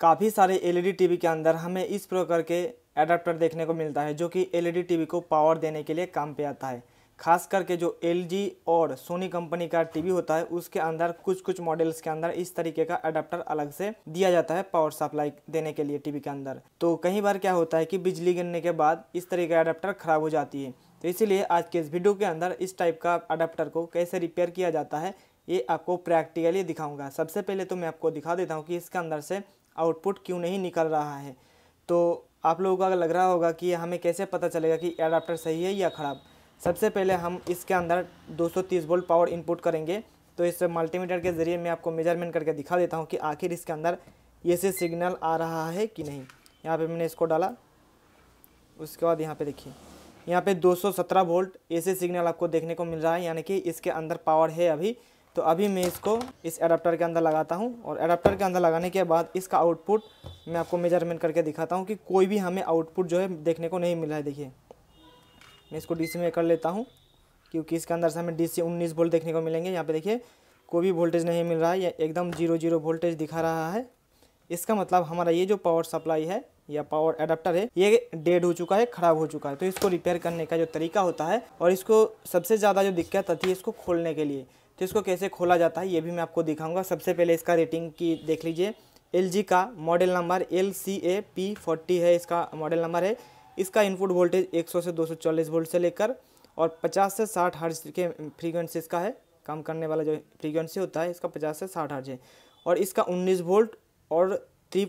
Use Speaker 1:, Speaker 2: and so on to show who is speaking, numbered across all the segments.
Speaker 1: काफ़ी सारे LED TV के अंदर हमें इस प्रकार के एडाप्टर देखने को मिलता है जो कि एलईडी टीवी को पावर देने के लिए काम पे आता है खास करके जो एलजी और सोनी कंपनी का टीवी होता है उसके अंदर कुछ कुछ मॉडल्स के अंदर इस तरीके का अडाप्टर अलग से दिया जाता है पावर सप्लाई देने के लिए टीवी के अंदर तो कई बार क्या होता है कि बिजली गिरने के बाद इस तरीके का अडाप्टर ख़राब हो जाती है तो इसीलिए आज के इस वीडियो के अंदर इस टाइप का अडाप्टर को कैसे रिपेयर किया जाता है ये आपको प्रैक्टिकली दिखाऊंगा सबसे पहले तो मैं आपको दिखा देता हूँ कि इसके अंदर से आउटपुट क्यों नहीं निकल रहा है तो आप लोगों का लग रहा होगा कि हमें कैसे पता चलेगा कि एडाप्टर सही है या ख़राब सबसे पहले हम इसके अंदर 230 वोल्ट पावर इनपुट करेंगे तो इस मल्टीमीटर के ज़रिए मैं आपको मेजरमेंट करके दिखा देता हूँ कि आखिर इसके अंदर ये से सिग्नल आ रहा है कि नहीं यहाँ पे मैंने इसको डाला उसके बाद यहाँ पे देखिए यहाँ पे 217 वोल्ट ऐसे सिग्नल आपको देखने को मिल रहा है यानी कि इसके अंदर पावर है अभी तो अभी मैं इसको इस एडाप्टर के अंदर लगाता हूँ और एडाप्टर के अंदर लगाने के बाद इसका आउटपुट मैं आपको मेजरमेंट करके दिखाता हूँ कि कोई भी हमें आउटपुट जो है देखने को नहीं मिला है देखिए मैं इसको डीसी में कर लेता हूँ क्योंकि इसके अंदर से हमें डीसी 19 वोल्ट देखने को मिलेंगे यहाँ पे देखिए कोई भी वोल्टेज नहीं मिल रहा है या एकदम जीरो जीरो वोल्टेज दिखा रहा है इसका मतलब हमारा ये जो पावर सप्लाई है या पावर एडाप्टर है ये डेड हो चुका है ख़राब हो चुका है तो इसको रिपेयर करने का जो तरीका होता है और इसको सबसे ज़्यादा जो दिक्कत आती है इसको खोलने के लिए तो इसको कैसे खोला जाता है ये भी मैं आपको दिखाऊंगा सबसे पहले इसका रेटिंग की देख लीजिए एल का model number L C A P forty है इसका मॉडल नंबर है इसका इनपुट वोल्टेज 100 से 240 वोल्ट से लेकर और 50 से 60 हर्ज के फ्रीक्वेंसी इसका है काम करने वाला जो फ्रीक्वेंसी होता है इसका 50 से 60 हर्ज है और इसका 19 वोल्ट और 3.42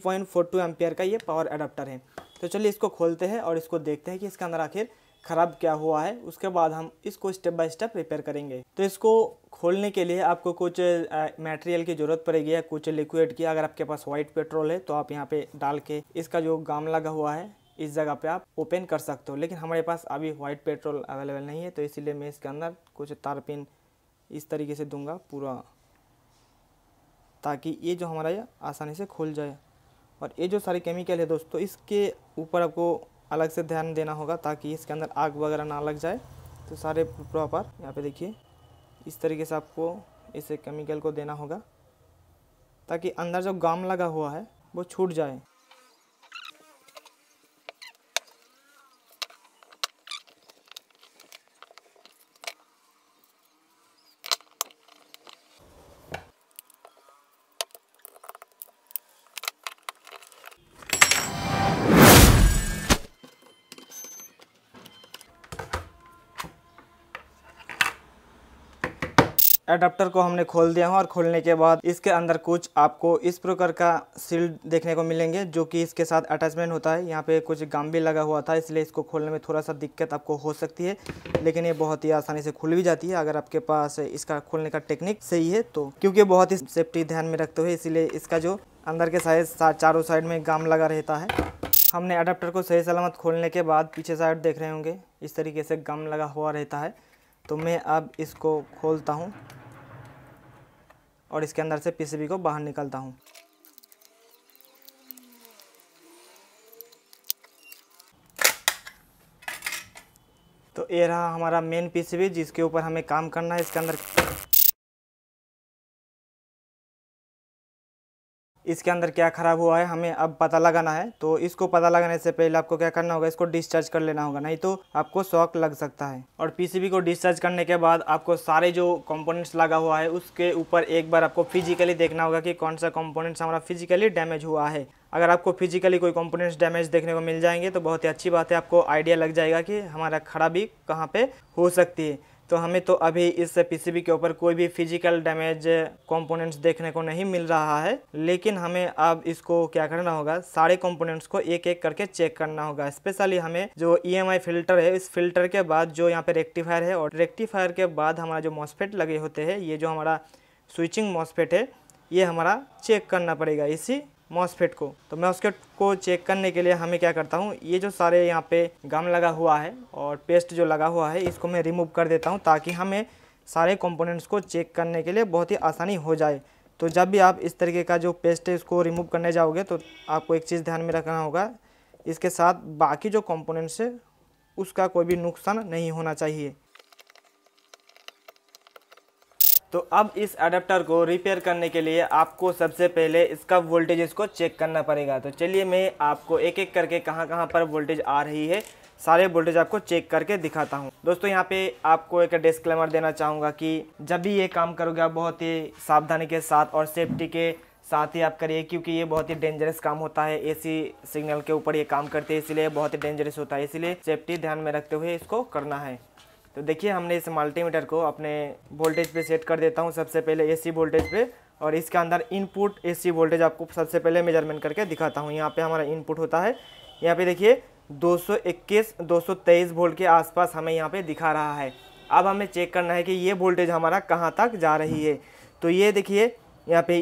Speaker 1: पॉइंट का ये पावर अडाप्टर है तो चलिए इसको खोलते हैं और इसको देखते हैं कि इसके अंदर आखिर ख़राब क्या हुआ है उसके बाद हम इसको स्टेप बाय स्टेप रिपेयर करेंगे तो इसको खोलने के लिए आपको कुछ मटेरियल की ज़रूरत पड़ेगी या कुछ लिक्विड की अगर आपके पास वाइट पेट्रोल है तो आप यहाँ पे डाल के इसका जो गाम लगा हुआ है इस जगह पे आप ओपन कर सकते हो लेकिन हमारे पास अभी वाइट पेट्रोल अवेलेबल नहीं है तो इसीलिए मैं इसके अंदर कुछ तारपिन इस तरीके से दूंगा पूरा ताकि ये जो हमारा ये आसानी से खुल जाए और ये जो सारे केमिकल है दोस्तों इसके ऊपर आपको अलग से ध्यान देना होगा ताकि इसके अंदर आग वगैरह ना लग जाए तो सारे प्रॉपर यहाँ पे देखिए इस तरीके से आपको इसे केमिकल को देना होगा ताकि अंदर जो गाम लगा हुआ है वो छूट जाए अडाप्टर को हमने खोल दिया हूँ और खोलने के बाद इसके अंदर कुछ आपको इस प्रकार का सील्ड देखने को मिलेंगे जो कि इसके साथ अटैचमेंट होता है यहाँ पे कुछ गम भी लगा हुआ था इसलिए इसको खोलने में थोड़ा सा दिक्कत आपको हो सकती है लेकिन ये बहुत ही आसानी से खुल भी जाती है अगर आपके पास इसका खोलने का टेक्निक सही है तो क्योंकि बहुत ही सेफ्टी ध्यान में रखते हुए इसीलिए इसका जो अंदर के साइड चारों साइड में गम लगा रहता है हमने अडाप्टर को सही सलामत खोलने के बाद पीछे साइड देख रहे होंगे इस तरीके से गम लगा हुआ रहता है तो मैं अब इसको खोलता हूँ और इसके अंदर से पीसीबी को बाहर निकलता हूँ तो ये रहा हमारा मेन पीसीबी जिसके ऊपर हमें काम करना है इसके अंदर इसके अंदर क्या ख़राब हुआ है हमें अब पता लगाना है तो इसको पता लगाने से पहले आपको क्या करना होगा इसको डिस्चार्ज कर लेना होगा नहीं तो आपको शॉक लग सकता है और पीसीबी को डिस्चार्ज करने के बाद आपको सारे जो कंपोनेंट्स लगा हुआ है उसके ऊपर एक बार आपको फिजिकली देखना होगा कि कौन सा कॉम्पोनेंट्स हमारा फिजिकली डैमेज हुआ है अगर आपको फिजिकली कोई कॉम्पोनेंट्स डैमेज देखने को मिल जाएंगे तो बहुत ही अच्छी बात है आपको आइडिया लग जाएगा कि हमारा खराबी कहाँ पर हो सकती है तो हमें तो अभी इस पीसीबी के ऊपर कोई भी फिजिकल डैमेज कंपोनेंट्स देखने को नहीं मिल रहा है लेकिन हमें अब इसको क्या करना होगा सारे कंपोनेंट्स को एक एक करके चेक करना होगा स्पेशली हमें जो ई e फिल्टर है इस फिल्टर के बाद जो यहाँ पे रेक्टिफायर है और रेक्टिफायर के बाद हमारा जो मॉसफेट लगे होते हैं ये जो हमारा स्विचिंग मॉसफेट है ये हमारा चेक करना पड़ेगा इसी मॉसफेट को तो मैं उसके को चेक करने के लिए हमें क्या करता हूँ ये जो सारे यहाँ पे गम लगा हुआ है और पेस्ट जो लगा हुआ है इसको मैं रिमूव कर देता हूँ ताकि हमें सारे कंपोनेंट्स को चेक करने के लिए बहुत ही आसानी हो जाए तो जब भी आप इस तरीके का जो पेस्ट है इसको रिमूव करने जाओगे तो आपको एक चीज़ ध्यान में रखना होगा इसके साथ बाकी जो कॉम्पोनेंट्स है उसका कोई भी नुकसान नहीं होना चाहिए तो अब इस अडेप्टर को रिपेयर करने के लिए आपको सबसे पहले इसका वोल्टेज इसको चेक करना पड़ेगा तो चलिए मैं आपको एक एक करके कहाँ कहाँ पर वोल्टेज आ रही है सारे वोल्टेज आपको चेक करके दिखाता हूँ दोस्तों यहाँ पे आपको एक डिस्क्लेमर देना चाहूँगा कि जब भी ये काम करोगे आप बहुत ही सावधानी के साथ और सेफ्टी के साथ ही आप करिए क्योंकि ये बहुत ही डेंजरस काम होता है एसी सिग्नल के ऊपर ये काम करते हैं इसलिए बहुत ही डेंजरस होता है इसलिए सेफ्टी ध्यान में रखते हुए इसको करना है तो देखिए हमने इस मल्टीमीटर को अपने वोल्टेज पे सेट कर देता हूँ सबसे पहले एसी वोल्टेज पे और इसके अंदर इनपुट एसी वोल्टेज आपको सबसे पहले मेजरमेंट करके दिखाता हूँ यहाँ पे हमारा इनपुट होता है यहाँ पे देखिए 221 223 वोल्ट के आसपास हमें यहाँ पे दिखा रहा है अब हमें चेक करना है कि ये वोल्टेज हमारा कहाँ तक जा रही है तो ये देखिए यहाँ पर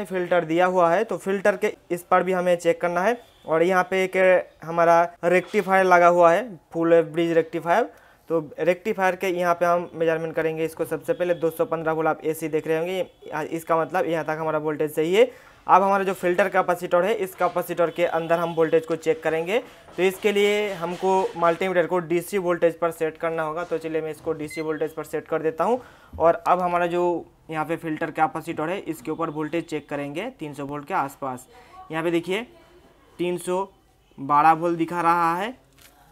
Speaker 1: ई फिल्टर दिया हुआ है तो फिल्टर के इस पर भी हमें चेक करना है और यहाँ पे एक हमारा रेक्टिफायर लगा हुआ है फुल ब्रिज रेक्टिफायर तो रेक्टिफायर के यहाँ पे हम मेजरमेंट करेंगे इसको सबसे पहले 215 वोल्ट आप एसी देख रहे होंगे इसका मतलब यहाँ तक हमारा वोल्टेज सही है अब हमारा जो फिल्टर कैपेसिटर है इस कैपेसिटर के अंदर हम वोल्टेज को चेक करेंगे तो इसके लिए हमको मल्टीमीटर को डीसी वोल्टेज पर सेट करना होगा तो चलिए मैं इसको डीसी वोल्टेज पर सेट कर देता हूँ और अब हमारा जो यहाँ पे फिल्टर कैपेसिटर है इसके ऊपर वोल्टेज चेक करेंगे सौ वोल्ट के आसपास यहाँ पर देखिए बारह वोल्ट दिखा रहा है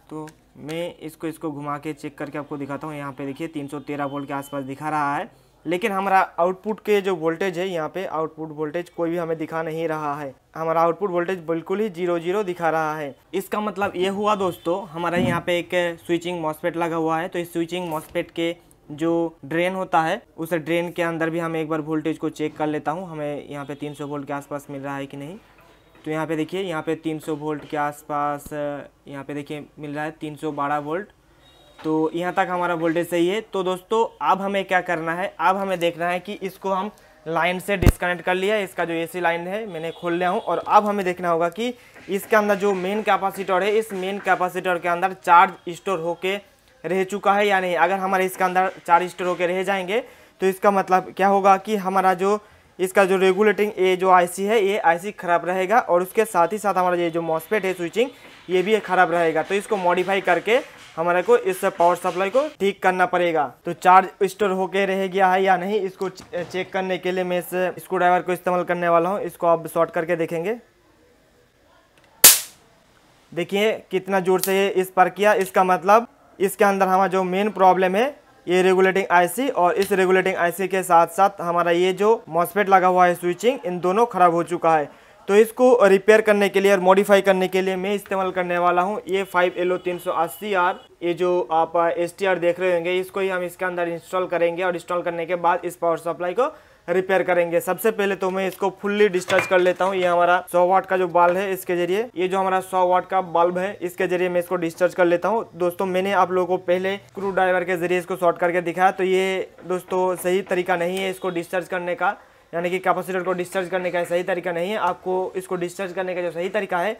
Speaker 1: तो मैं इसको इसको घुमा के चेक करके आपको दिखाता हूँ यहाँ पे देखिए 313 वोल्ट के आसपास दिखा रहा है लेकिन हमारा आउटपुट के जो वोल्टेज है यहाँ पे आउटपुट वोल्टेज कोई भी हमें दिखा नहीं रहा है हमारा आउटपुट वोल्टेज बिल्कुल ही जीरो जीरो दिखा रहा है इसका मतलब ये हुआ दोस्तों हमारा यहाँ पे एक स्विचिंग मॉसपेट लगा हुआ है तो इस स्विचिंग मॉसपेट के जो ड्रेन होता है उस ड्रेन के अंदर भी हम एक बार वोल्टेज को चेक कर लेता हूँ हमें यहाँ पे 300 वोल्ट के आसपास मिल रहा है कि नहीं तो यहाँ पे देखिए यहाँ पे 300 वोल्ट के आसपास यहाँ पे देखिए मिल रहा है 312 वोल्ट तो यहाँ तक हमारा वोल्टेज सही है तो दोस्तों अब हमें क्या करना है अब हमें देखना है कि इसको हम लाइन से डिस्कनेक्ट कर लिया इसका जो एसी लाइन है मैंने खोल लिया हूँ और अब हमें देखना होगा कि इसके अंदर जो मेन कैपेसिटर है इस मेन कैपेसिटर के अंदर चार्ज स्टोर होके रह चुका है या नहीं अगर हमारे इसके अंदर चार्ज स्टोर होके रह जाएंगे तो इसका मतलब क्या होगा कि हमारा जो इसका जो रेगुलेटिंग ये जो आईसी है ये आईसी ख़राब रहेगा और उसके साथ ही साथ हमारा ये जो मॉसपेट है स्विचिंग ये भी ख़राब रहेगा तो इसको मॉडिफाई करके हमारे को इस पावर सप्लाई को ठीक करना पड़ेगा तो चार्ज स्टोर होके रह गया है या नहीं इसको चेक करने के लिए मैं इस स्क्रू ड्राइवर को इस्तेमाल करने वाला हूँ इसको आप शॉर्ट करके देखेंगे देखिए कितना जोर से ये इस पर किया इसका मतलब इसके अंदर हमारा जो मेन प्रॉब्लम है ये रेगुलेटिंग आईसी और इस रेगुलेटिंग आईसी के साथ साथ हमारा ये जो मॉसपेट लगा हुआ है स्विचिंग इन दोनों खराब हो चुका है तो इसको रिपेयर करने के लिए और मॉडिफाई करने के लिए मैं इस्तेमाल करने वाला हूँ ये फाइव एलो तीन सौ अस्सी आर ये जो आप एस टी आर देख रहे होंगे इसको ही हम इसके अंदर इंस्टॉल करेंगे और इंस्टॉल करने के बाद इस पावर सप्लाई को रिपेयर करेंगे सबसे पहले तो मैं इसको फुल्ली डिस्चार्ज कर लेता हूँ ये हमारा सौ वाट का जो बल्ब है इसके जरिए ये जो हमारा सौ वाट का बल्ब है इसके जरिए मैं इसको डिस्चार्ज कर लेता हूँ दोस्तों मैंने आप लोगों को पहले स्क्रू ड्राइवर के जरिए इसको शॉर्ट करके दिखाया तो ये दोस्तों सही तरीका नहीं है इसको डिस्चार्ज करने का यानी कि कैपेसिटर को डिस्चार्ज करने का सही तरीका नहीं है आपको इसको डिस्चार्ज करने का जो सही तरीका है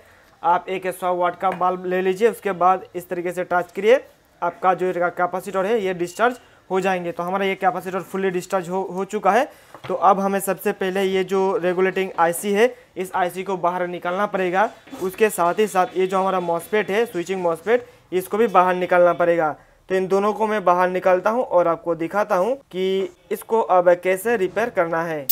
Speaker 1: आप एक सौ वाट का बल्ब ले लीजिए उसके बाद इस तरीके से टच करिए आपका जो कैपेसिटर है ये डिस्चार्ज हो जाएंगे तो हमारा ये कैपेसिटर फुल्ली डिस्चार्ज हो हो चुका है तो अब हमें सबसे पहले ये जो रेगुलेटिंग आईसी है इस आईसी को बाहर निकालना पड़ेगा उसके साथ ही साथ ये जो हमारा मॉसपेट है स्विचिंग मॉसपेट इसको भी बाहर निकालना पड़ेगा तो इन दोनों को मैं बाहर निकालता हूँ और आपको दिखाता हूँ कि इसको अब कैसे रिपेयर करना है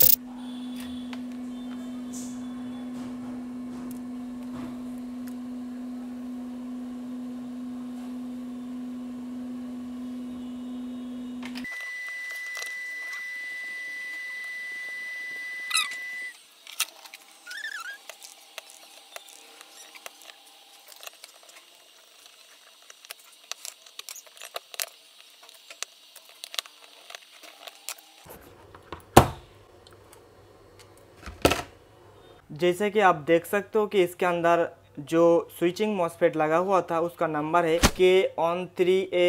Speaker 1: जैसे कि आप देख सकते हो कि इसके अंदर जो स्विचिंग मॉसफेट लगा हुआ था उसका नंबर है K on three A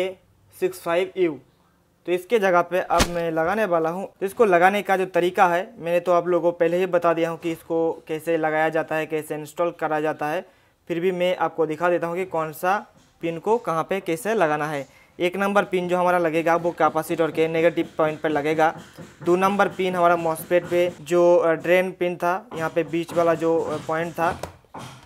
Speaker 1: six five U तो इसके जगह पे अब मैं लगाने वाला हूँ तो इसको लगाने का जो तरीका है मैंने तो आप लोगों को पहले ही बता दिया हूँ कि इसको कैसे लगाया जाता है कैसे इंस्टॉल करा जाता है फिर भी मैं आपको दिखा देता हूँ कि कौन सा पिन को कहाँ पे कैसे लगाना है एक नंबर पिन जो हमारा लगेगा वो कैपेसिटर के नेगेटिव पॉइंट पर लगेगा दो नंबर पिन हमारा मॉसपेट पे जो ड्रेन पिन था यहाँ पे बीच वाला जो पॉइंट था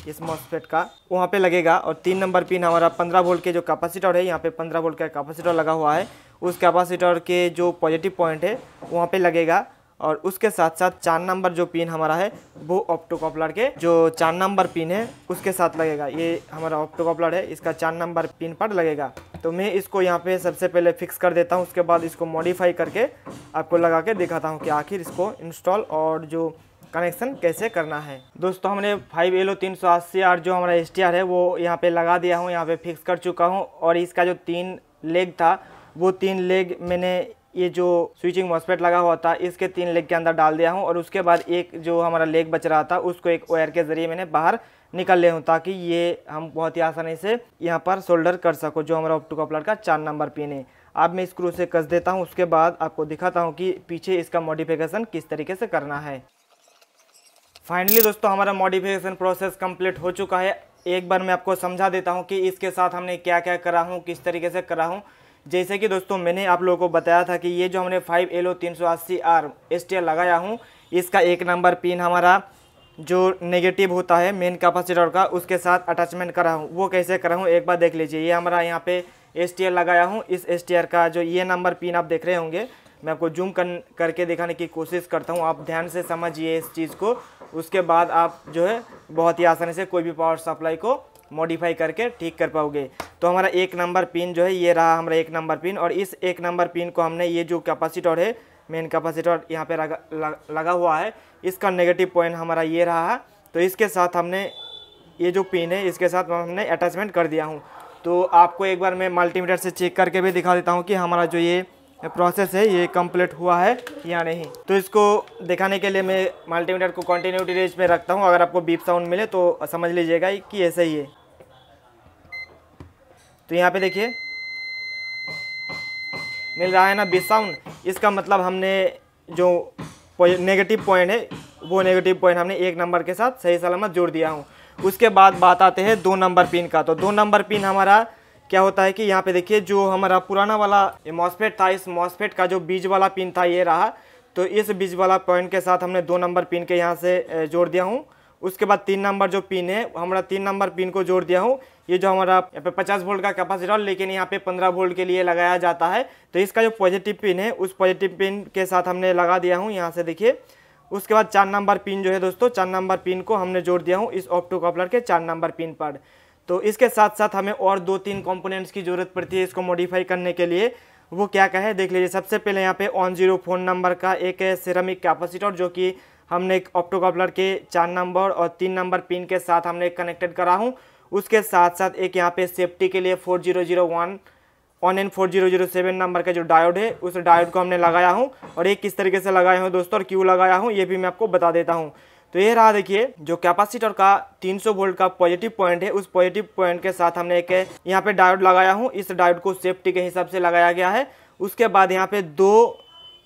Speaker 1: इस मॉसपेट का वहाँ पे लगेगा और तीन नंबर पिन हमारा पंद्रह वोल्ट के जो कैपेसिटर है यहाँ पे पंद्रह वोल्ट का कैपेसिटर लगा हुआ है उस कैपेसिटर के जो पॉजिटिव पॉइंट है वहाँ पे लगेगा और उसके साथ साथ चार नंबर जो पिन हमारा है वो ऑप्टोकॉपलर के जो चार नंबर पिन है उसके साथ लगेगा ये हमारा ऑप्टोकॉपलर है इसका चार नंबर पिन पर लगेगा तो मैं इसको यहाँ पे सबसे पहले फिक्स कर देता हूँ उसके बाद इसको मॉडिफाई करके आपको लगा के दिखाता हूँ कि आखिर इसको इंस्टॉल और जो कनेक्शन कैसे करना है दोस्तों हमने फाइव एलो तीन सौ अस्सी आर जो हमारा एस है वो यहाँ पे लगा दिया हूँ यहाँ पे फिक्स कर चुका हूँ और इसका जो तीन लेग था वो तीन लेग मैंने ये जो स्विचिंग मॉसपेट लगा हुआ था इसके तीन लेग के अंदर डाल दिया हूँ और उसके बाद एक जो हमारा लेग बच रहा था उसको एक वायर के ज़रिए मैंने बाहर निकल ले हूँ ताकि ये हम बहुत ही आसानी से यहाँ पर सोल्डर कर सको जो हमारा ऑप्टो कपलर का चार नंबर पिन है अब मैं स्क्रू से कस देता हूँ उसके बाद आपको दिखाता हूँ कि पीछे इसका मॉडिफिकेशन किस तरीके से करना है फाइनली दोस्तों हमारा मॉडिफिकेशन प्रोसेस कम्प्लीट हो चुका है एक बार मैं आपको समझा देता हूँ कि इसके साथ हमने क्या क्या करा हूँ किस तरीके से करा हूँ जैसे कि दोस्तों मैंने आप लोगों को बताया था कि ये जो हमने फाइव एलो तीन सौ अस्सी आर एस लगाया हूँ इसका एक नंबर पिन हमारा जो नेगेटिव होता है मेन कैपेसिटर का उसके साथ अटैचमेंट करा हूँ वो कैसे करा हूँ एक बार देख लीजिए ये हमारा यहाँ पे एस लगाया हूँ इस एस का जो ये नंबर पिन आप देख रहे होंगे मैं आपको जूम कर करके दिखाने की कोशिश करता हूँ आप ध्यान से समझिए इस चीज़ को उसके बाद आप जो है बहुत ही आसानी से कोई भी पावर सप्लाई को मॉडिफाई करके ठीक कर पाओगे तो हमारा एक नंबर पिन जो है ये रहा हमारा एक नंबर पिन और इस एक नंबर पिन को हमने ये जो कैपेसिटर है मेन कैपेसिटर यहाँ पे लगा, लगा हुआ है इसका नेगेटिव पॉइंट हमारा ये रहा है तो इसके साथ हमने ये जो पिन है इसके साथ हमने अटैचमेंट कर दिया हूँ तो आपको एक बार मैं मल्टीमीटर से चेक करके भी दिखा देता हूँ कि हमारा जो ये प्रोसेस है ये कंप्लीट हुआ है या नहीं तो इसको दिखाने के लिए मैं मल्टीमीटर को कंटिन्यूटी रेंज में रखता हूँ अगर आपको बीप साउंड मिले तो समझ लीजिएगा कि ऐसा ही है तो यहाँ पे देखिए मिल रहा है ना बीप साउंड इसका मतलब हमने जो नेगेटिव पॉइंट है वो नेगेटिव पॉइंट हमने एक नंबर के साथ सही सलामत जोड़ दिया हूँ उसके बाद बात आते हैं दो नंबर पिन का तो दो नंबर पिन हमारा क्या होता है कि यहाँ पे देखिए जो हमारा पुराना वाला मॉसफेट था इस मॉसफेट का जो बीज वाला पिन था ये रहा तो इस बीज वाला पॉइंट के साथ हमने दो नंबर पिन के यहाँ से जोड़ दिया हूँ उसके बाद तीन नंबर जो पिन है हमारा तीन नंबर पिन को जोड़ दिया हूँ ये जो हमारा यहाँ पे 50 वोल्ट का कैपेसिटर लेकिन यहाँ पे 15 वोल्ट के लिए लगाया जाता है तो इसका जो पॉजिटिव पिन है उस पॉजिटिव पिन के साथ हमने लगा दिया हूँ यहाँ से देखिए उसके बाद चार नंबर पिन जो है दोस्तों चार नंबर पिन को हमने जोड़ दिया हूँ इस ऑप्टो कॉपलर के चार नंबर पिन पर तो इसके साथ साथ हमें और दो तीन कॉम्पोनेंट्स की ज़रूरत पड़ती है इसको मॉडिफाई करने के लिए वो क्या कहे देख लीजिए सबसे पहले यहाँ पे ऑन जीरो फ़ोन नंबर का एक सिरामिक कैपेसिटर जो कि हमने एक ऑप्टो कॉपलर के चार नंबर और तीन नंबर पिन के साथ हमने कनेक्टेड करा हूँ उसके साथ साथ एक यहाँ पे सेफ्टी के लिए four zero zero one N four zero zero seven number का जो डायोड है उस डायोड को हमने लगाया हूँ और ये किस तरीके से लगाया हूँ दोस्तों और क्यों लगाया हूँ ये भी मैं आपको बता देता हूँ तो ये रहा देखिए जो कैपेसिटर का 300 वोल्ट का पॉजिटिव पॉइंट है उस पॉजिटिव पॉइंट के साथ हमने एक यहाँ पे डायोड लगाया हूँ इस डायोड को सेफ्टी के हिसाब से लगाया गया है उसके बाद यहाँ पे दो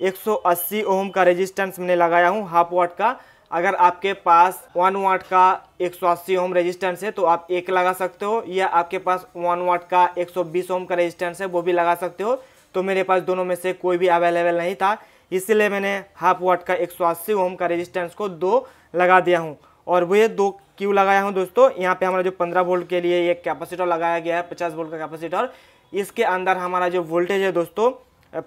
Speaker 1: 180 ओम का रेजिस्टेंस मैंने लगाया हूँ हाफ वाट का अगर आपके पास वन वाट का एक सौ अस्सी ओम रेजिस्टेंस है तो आप एक लगा सकते हो या आपके पास वन वाट का एक सौ बीस ओम का रेजिस्टेंस है वो भी लगा सकते हो तो मेरे पास दोनों में से कोई भी अवेलेबल नहीं था इसलिए मैंने हाफ वाट का एक सौ अस्सी ओम का रेजिस्टेंस को दो लगा दिया हूँ और वो ये दो क्यों लगाया हूँ दोस्तों यहाँ पर हमारा जो पंद्रह वोल्ट के लिए एक कैपेसिटर लगाया गया है पचास वोल्ट का कैपेसिटर इसके अंदर हमारा जो वोल्टेज है दोस्तों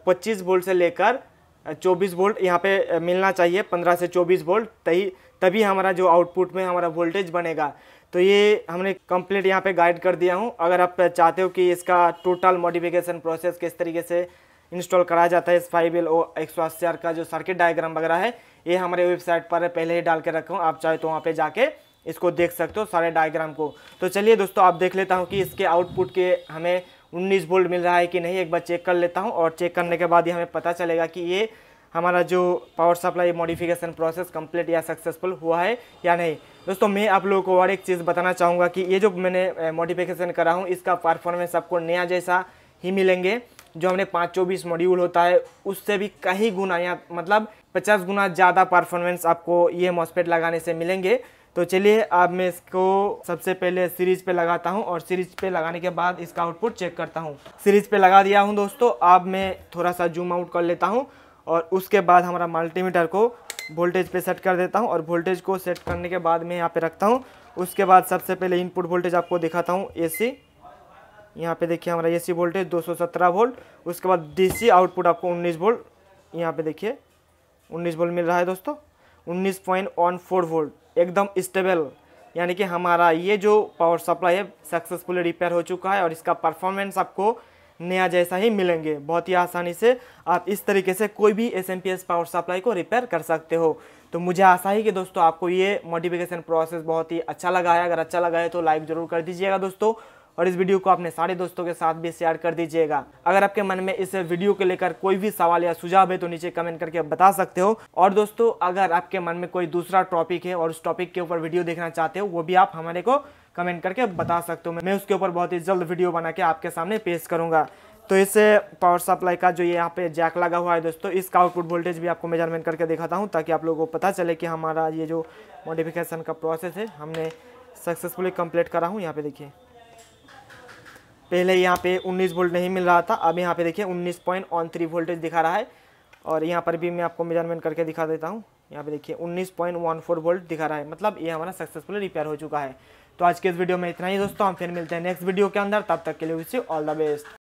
Speaker 1: पच्चीस वोल्ट से लेकर 24 वोल्ट यहाँ पे मिलना चाहिए 15 से 24 वोल्ट तभी तभी हमारा जो आउटपुट में हमारा वोल्टेज बनेगा तो ये हमने कंप्लीट यहाँ पे गाइड कर दिया हूँ अगर आप चाहते हो कि इसका टोटल मॉडिफिकेशन प्रोसेस किस तरीके से इंस्टॉल कराया जाता है इस फाइव एल ओ एक सौ अस्सी आर का जो सर्किट डायग्राम वगैरह है ये हमारे वेबसाइट पर पहले ही डाल के रखा हूँ आप चाहे तो वहाँ पर जाके इसको देख सकते हो सारे डायग्राम को तो चलिए दोस्तों आप देख लेता हूँ कि इसके आउटपुट के हमें उन्नीस वोल्ट मिल रहा है कि नहीं एक बार चेक कर लेता हूँ और चेक करने के बाद ही हमें पता चलेगा कि ये हमारा जो power supply modification process complete या सक्सेसफुल हुआ है या नहीं दोस्तों मैं आप लोगों को और एक चीज़ बताना चाहूँगा कि ये जो मैंने मॉडिफिकेशन करा हूँ इसका परफॉर्मेंस आपको नया जैसा ही मिलेंगे जो हमने पाँच चौबीस मॉड्यूल होता है उससे भी कई गुना या मतलब पचास गुना ज़्यादा परफॉर्मेंस आपको ये मॉस्पेट लगाने से मिलेंगे तो चलिए अब मैं इसको सबसे पहले सीरीज पे लगाता हूँ और सीरीज पे लगाने के बाद इसका आउटपुट चेक करता हूँ सीरीज पे लगा दिया हूँ दोस्तों अब मैं थोड़ा सा जूम आउट कर लेता हूँ और उसके बाद हमारा मल्टीमीटर को वोल्टेज पे सेट कर देता हूँ और वोल्टेज को सेट करने के बाद मैं यहाँ पे रखता हूँ उसके बाद सबसे पहले इनपुट वोल्टेज आपको दिखाता हूँ सी यहाँ पे देखिए हमारा सी वोल्टेज सत्रह वोल्ट उसके बाद सी आउटपुट आपको उन्नीस वोल्ट यहाँ पे देखिए उन्नीस वोल्ट मिल रहा है दोस्तों उन्नीस पॉइंट वन फोर वोल्ट एकदम स्टेबल यानी कि हमारा ये जो पावर सप्लाई है सक्सेसफुली रिपेयर हो चुका है और इसका परफॉर्मेंस आपको नया जैसा ही मिलेंगे बहुत ही आसानी से आप इस तरीके से कोई भी एस पावर सप्लाई को रिपेयर कर सकते हो तो मुझे आशा है कि दोस्तों आपको ये मॉडिफिकेशन प्रोसेस बहुत ही अच्छा लगा है अगर अच्छा लगा है तो लाइक ज़रूर कर दीजिएगा दोस्तों और इस वीडियो को अपने सारे दोस्तों के साथ भी शेयर कर दीजिएगा अगर आपके मन में इस वीडियो को लेकर कोई भी सवाल या सुझाव है तो नीचे कमेंट करके बता सकते हो और दोस्तों अगर आपके मन में कोई दूसरा टॉपिक है और उस टॉपिक के ऊपर वीडियो देखना चाहते हो वो भी आप हमारे को कमेंट करके बता सकते हो मैं उसके ऊपर बहुत ही जल्द वीडियो बना के आपके सामने पेश करूँगा तो इस पावर सप्लाई का जो ये यहाँ पे जैक लगा हुआ है दोस्तों इसका आउटपुट वोल्टेज भी आपको मेजरमेंट करके दिखाता हूँ ताकि आप लोगों को पता चले कि हमारा ये जो मॉडिफिकेशन का प्रोसेस है हमने सक्सेसफुली कंप्लीट करा हूँ यहाँ पे देखिए पहले यहाँ पे 19 वोल्ट नहीं मिल रहा था अब यहाँ पे देखिए 19.13 पॉइंट वोल्टेज दिखा रहा है और यहाँ पर भी मैं आपको मेजरमेंट करके दिखा देता हूँ यहाँ पे देखिए 19.14 वोल्ट दिखा रहा है मतलब ये हमारा सक्सेसफुल रिपेयर हो चुका है तो आज के इस वीडियो में इतना ही दोस्तों हम फिर मिलते हैं नेक्स्ट वीडियो के अंदर तब तक के लिए ऑल द बेस्ट